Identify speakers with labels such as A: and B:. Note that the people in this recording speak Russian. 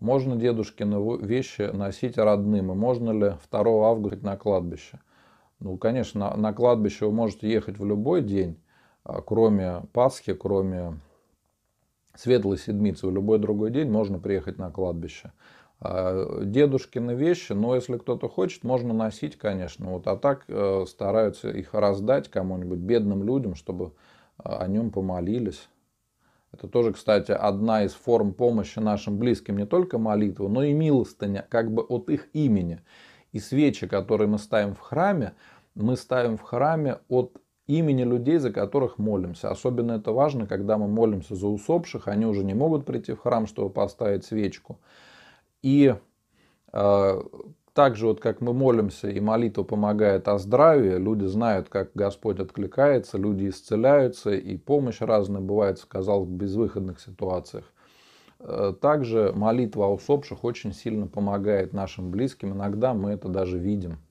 A: Можно дедушкины вещи носить родным? И можно ли 2 августа на кладбище? Ну, конечно, на, на кладбище вы можете ехать в любой день, а, кроме Пасхи, кроме Светлой Седмицы, в любой другой день можно приехать на кладбище. А, дедушкины вещи, но если кто-то хочет, можно носить, конечно. Вот, а так э, стараются их раздать кому-нибудь, бедным людям, чтобы а, о нем помолились. Это тоже, кстати, одна из форм помощи нашим близким, не только молитва, но и милостыня, как бы от их имени. И свечи, которые мы ставим в храме, мы ставим в храме от имени людей, за которых молимся. Особенно это важно, когда мы молимся за усопших, они уже не могут прийти в храм, чтобы поставить свечку. И э, так же вот как мы молимся, и молитва помогает о здравии, люди знают, как Господь откликается, люди исцеляются, и помощь разная бывает, сказал, в безвыходных ситуациях. Э, также молитва усопших очень сильно помогает нашим близким, иногда мы это даже видим –